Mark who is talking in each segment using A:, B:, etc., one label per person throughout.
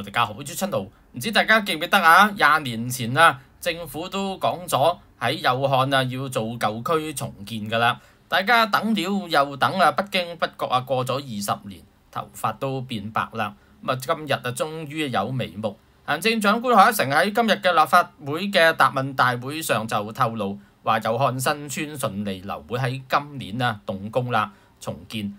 A: 大家好，我朱春度，唔知大家記唔記得啊？廿年前啊，政府都講咗喺右漢啊要做舊區重建㗎啦。大家等了又等啊，不經不覺啊，過咗二十年，頭髮都變白啦。咁啊，今日啊，終於有眉目。行政長官何君誠喺今日嘅立法會嘅答問大會上就透露，話右漢新村順利樓會喺今年啊動工啦，重建。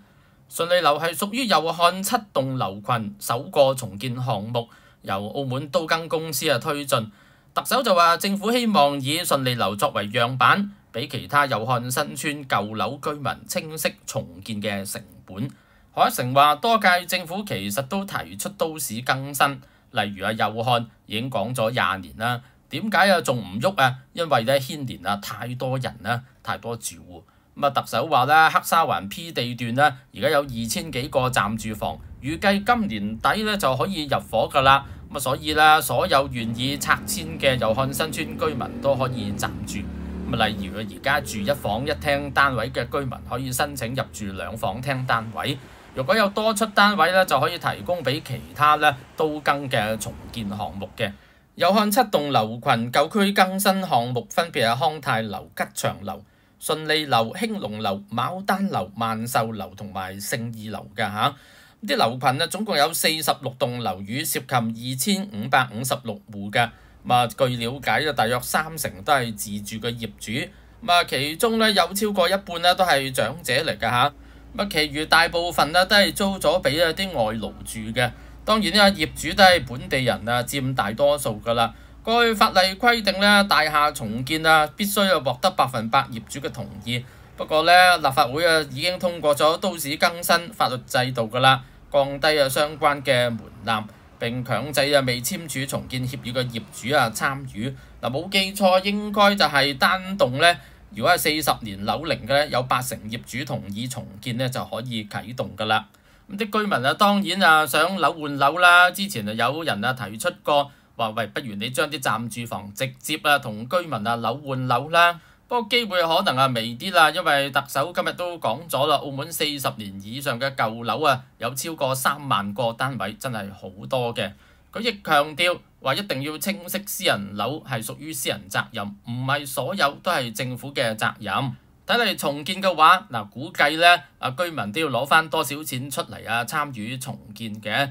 A: 順利樓係屬於右漢七棟樓群首個重建項目，由澳門都更公司啊推進。特首就話，政府希望以順利樓作為樣板，俾其他右漢新村舊樓居民清晰重建嘅成本。海成話，多屆政府其實都提出都市更新，例如啊右漢已經講咗廿年啦，點解啊仲唔喐啊？因為咧牽連啊太多人啦，太多住户。咁啊，特首話咧，黑沙環 P 地段咧，而家有二千幾個暫住房，預計今年底咧就可以入伙噶啦。咁啊，所以啦，所有願意拆遷嘅油漢新村居民都可以暫住。咁啊，例如佢而家住一房一廳單位嘅居民，可以申請入住兩房廳單位。如果有多出單位咧，就可以提供俾其他咧都更嘅重建項目嘅有漢七棟樓群舊區更新項目，分別係康泰樓、吉祥樓。順利樓、興隆樓、牡丹樓、萬壽樓同埋聖意樓嘅嚇，啲樓群啊總共有四十六棟樓宇，涉及二千五百五十六户嘅。咁啊據了解啊，大約三成都係自住嘅業主，咁啊其中咧有超過一半咧都係長者嚟嘅嚇，咁啊其餘大部分咧都係租咗俾啊啲外勞住嘅。當然咧業主都係本地人啊，佔大多數㗎啦。該法例規定咧，大廈重建啊，必須要獲得百分百業主嘅同意。不過咧，立法會啊已經通過咗都市更新法律制度噶啦，降低啊相關嘅門檻，並強制啊未簽署重建協議嘅業主啊參與。嗱，冇記錯應該就係單棟咧，如果係四十年樓齡嘅咧，有八成業主同意重建咧，就可以啟動噶啦。咁啲居民啊，當然啊想樓換樓啦。之前啊有人啊提出過。話喂，不如你將啲暫住房直接啊同居民啊樓換樓啦。不過機會可能啊微啲啦，因為特首今日都講咗啦，澳門四十年以上嘅舊樓啊，有超過三萬個單位，真係好多嘅。佢亦強調話一定要清晰私人樓係屬於私人責任，唔係所有都係政府嘅責任。睇嚟重建嘅話，嗱估計咧，啊居民都要攞翻多少錢出嚟啊參與重建嘅。